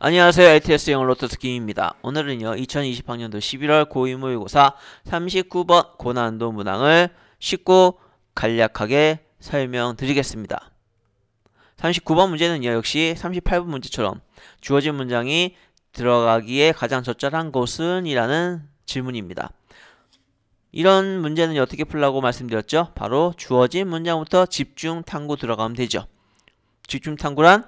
안녕하세요. ITS 영어 로터스 김입니다. 오늘은요. 2020학년도 11월 고2 모의고사 39번 고난도 문항을 쉽고 간략하게 설명드리겠습니다. 39번 문제는요. 역시 38번 문제처럼 주어진 문장이 들어가기에 가장 적절한 곳은 이라는 질문입니다. 이런 문제는 어떻게 풀라고 말씀드렸죠? 바로 주어진 문장부터 집중 탐구 들어가면 되죠. 집중 탐구란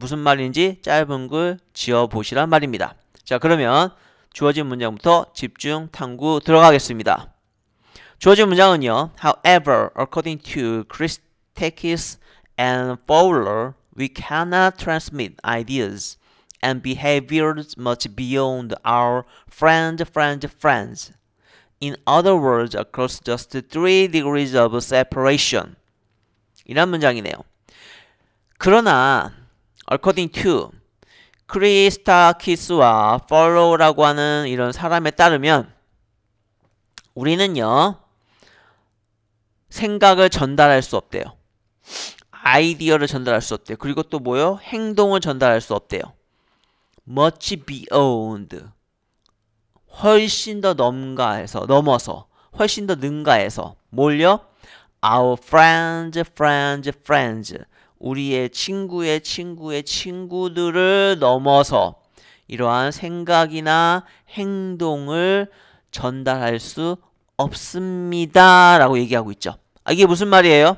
무슨 말인지 짧은 글 지어보시란 말입니다. 자 그러면 주어진 문장부터 집중 탐구 들어가겠습니다. 주어진 문장은요. However, according to Chris Takis and Fowler, we cannot transmit ideas and behaviors much beyond our friend, friend, friends. In other words, across just three degrees of separation. 이란 문장이네요. 그러나 according to 크리스타키스와 팔로우라고 하는 이런 사람에 따르면 우리는요 생각을 전달할 수 없대요 아이디어를 전달할 수 없대요 그리고 또 뭐요 행동을 전달할 수 없대요 much beyond 훨씬 더 넘가해서 넘어서 훨씬 더 능가해서 뭘요? Our friends, friends, friends 우리의 친구의 친구의 친구들을 넘어서 이러한 생각이나 행동을 전달할 수 없습니다. 라고 얘기하고 있죠. 아, 이게 무슨 말이에요?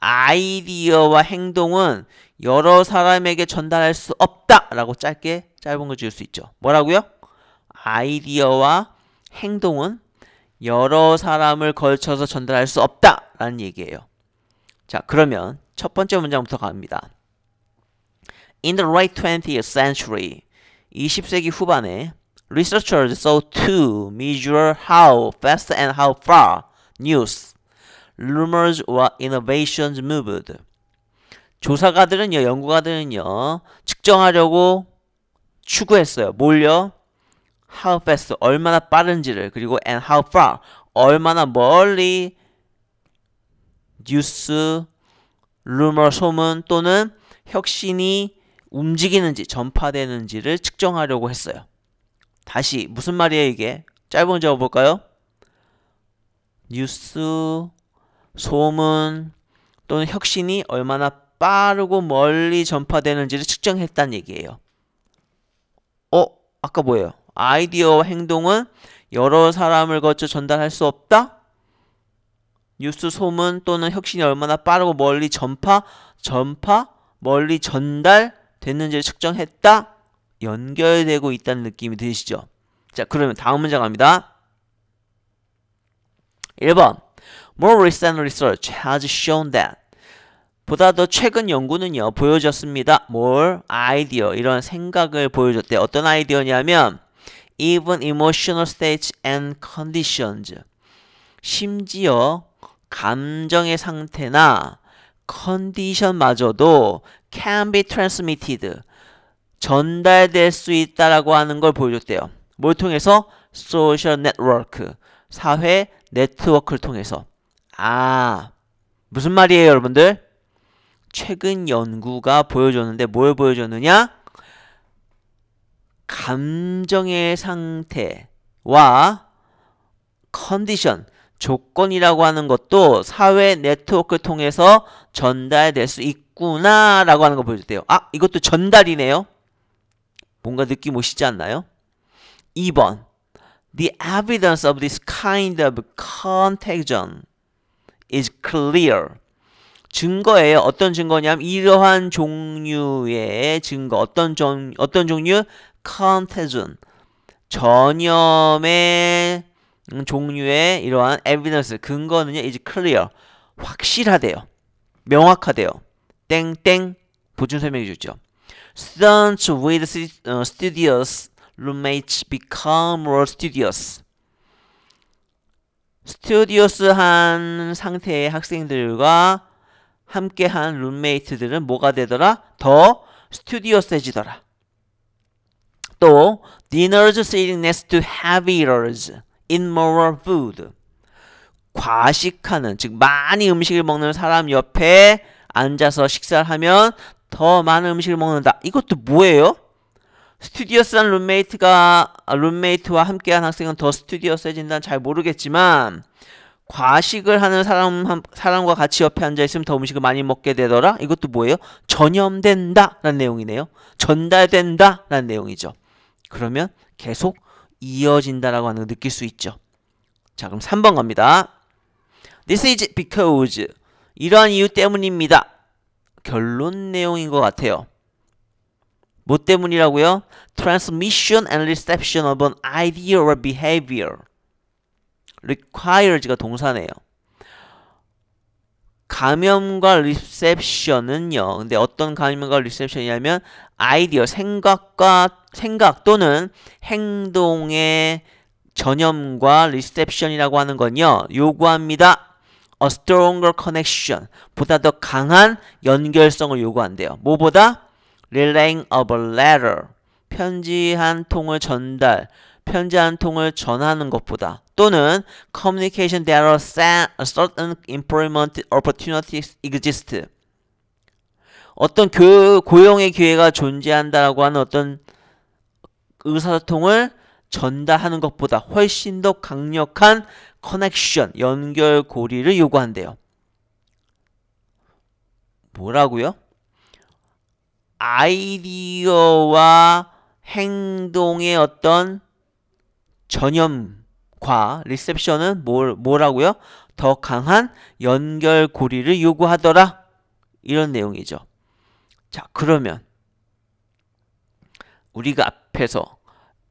아이디어와 행동은 여러 사람에게 전달할 수 없다. 라고 짧게 짧은 걸 지을 수 있죠. 뭐라고요? 아이디어와 행동은 여러 사람을 걸쳐서 전달할 수 없다. 라는 얘기예요. 자, 그러면 첫 번째 문장부터 갑니다. In the late 20th century, 20세기 후반에 researchers sought to measure how fast and how far news, rumors or innovations moved. 조사가들은요, 연구가들은요, 측정하려고 추구했어요. 뭘요? how fast, 얼마나 빠른지를, 그리고 and how far, 얼마나 멀리 뉴스, 루머 소문 또는 혁신이 움직이는지 전파되는지를 측정하려고 했어요. 다시 무슨 말이에요 이게? 짧은 문제 볼까요? 뉴스, 소문 또는 혁신이 얼마나 빠르고 멀리 전파되는지를 측정했다는 얘기예요. 어? 아까 뭐예요? 아이디어와 행동은 여러 사람을 거쳐 전달할 수 없다? 뉴스 소문 또는 혁신이 얼마나 빠르고 멀리 전파, 전파, 멀리 전달됐는지를 측정했다. 연결되고 있다는 느낌이 드시죠? 자, 그러면 다음 문제 갑니다. 1번. More recent research has shown that 보다 더 최근 연구는요 보여줬습니다. more 아이디어 이런 생각을 보여줬대. 어떤 아이디어냐면 even emotional states and conditions 심지어 감정의 상태나 컨디션마저도 can be transmitted 전달될 수 있다라고 하는 걸 보여줬대요. 뭘 통해서? 소셜 네트워크, 사회 네트워크를 통해서 아 무슨 말이에요 여러분들? 최근 연구가 보여줬는데 뭘 보여줬느냐? 감정의 상태와 컨디션 조건이라고 하는 것도 사회 네트워크를 통해서 전달될 수 있구나라고 하는 걸 보여줄 때요. 아, 이것도 전달이네요. 뭔가 느낌 오시지 않나요? 2번 The evidence of this kind of contagion is clear. 증거예요. 어떤 증거냐면 이러한 종류의 증거, 어떤 종 어떤 종류 contagion 전염의 종류의 이러한 evidence 근거는요 is clear 확실하대요 명확하대요 땡땡 보충 설명해 주죠 Students with studious roommates become more studious 스튜디오스한 상태의 학생들과 함께한 룸메이트들은 뭐가 되더라? 더 스튜디오스해지더라 또 dinners sitting next to heavy eaters immoral food. 과식하는, 즉, 많이 음식을 먹는 사람 옆에 앉아서 식사를 하면 더 많은 음식을 먹는다. 이것도 뭐예요? 스튜디오스한 룸메이트가, 아, 룸메이트와 함께한 학생은 더 스튜디오스해진다는 잘 모르겠지만, 과식을 하는 사람, 사람과 같이 옆에 앉아있으면 더 음식을 많이 먹게 되더라? 이것도 뭐예요? 전염된다! 라는 내용이네요. 전달된다! 라는 내용이죠. 그러면 계속 이어진다라고 하는 걸 느낄 수 있죠. 자, 그럼 3번 갑니다. This is because 이러한 이유 때문입니다. 결론 내용인 것 같아요. 뭐 때문이라고요? Transmission and reception of an idea or behavior require가 동사네요. 감염과 리셉션은요. 근데 어떤 감염과 리셉션이냐면 아이디어, 생각과 생각 또는 행동의 전염과 리셉션이라고 하는 건요. 요구합니다. A stronger connection. 보다 더 강한 연결성을 요구한대요. 뭐보다? Relaying of a letter. 편지 한 통을 전달. 편지 한 통을 전하는 것보다. 또는 communication there are certain employment opportunities exist. 어떤 교, 고용의 기회가 존재한다라고 하는 어떤 의사소통을 전달하는 것보다 훨씬 더 강력한 커넥션, 연결고리를 요구한대요. 뭐라고요? 아이디어와 행동의 어떤 전염 과 리셉션은 뭘, 뭐라고요? 더 강한 연결고리를 요구하더라. 이런 내용이죠. 자, 그러면 우리가 앞에서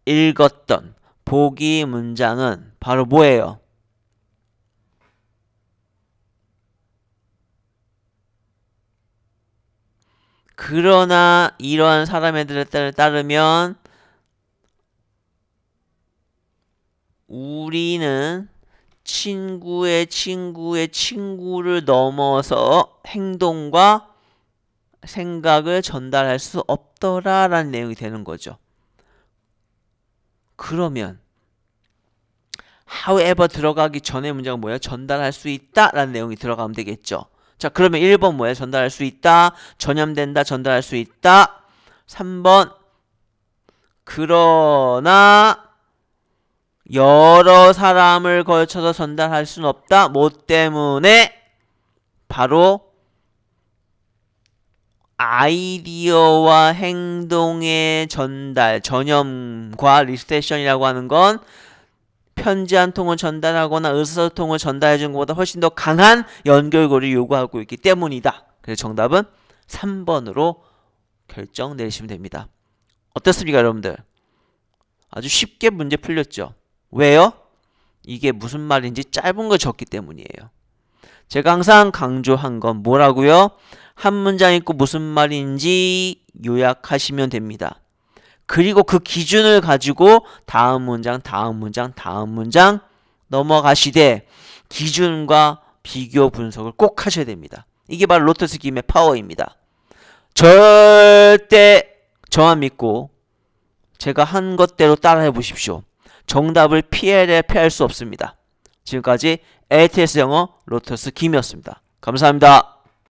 읽었던 보기 문장은 바로 뭐예요? 그러나 이러한 사람에 따르면 우리는 친구의 친구의 친구를 넘어서 행동과 생각을 전달할 수 없더라라는 내용이 되는 거죠. 그러면 however 들어가기 전에 문장은 뭐예요? 전달할 수 있다라는 내용이 들어가면 되겠죠. 자, 그러면 1번 뭐예요? 전달할 수 있다. 전염된다. 전달할 수 있다. 3번 그러나 여러 사람을 걸쳐서 전달할 수는 없다. 뭐 때문에? 바로 아이디어와 행동의 전달, 전염과 리스테이션이라고 하는 건 편지 한 통을 전달하거나 의사소통을 전달해 준 것보다 훨씬 더 강한 연결고리를 요구하고 있기 때문이다. 그래서 정답은 3번으로 결정 내리시면 됩니다. 어떻습니까, 여러분들? 아주 쉽게 문제 풀렸죠? 왜요? 이게 무슨 말인지 짧은 걸 적기 때문이에요. 제가 항상 강조한 건 뭐라고요? 한 문장 있고 무슨 말인지 요약하시면 됩니다. 그리고 그 기준을 가지고 다음 문장, 다음 문장, 다음 문장 넘어가시되 기준과 비교 분석을 꼭 하셔야 됩니다. 이게 바로 로터스 김의 파워입니다. 절대 저만 믿고 제가 한 것대로 따라해 보십시오. 정답을 피해야 피할 수 없습니다. 지금까지 ATS 영어 로터스 김이었습니다. 감사합니다.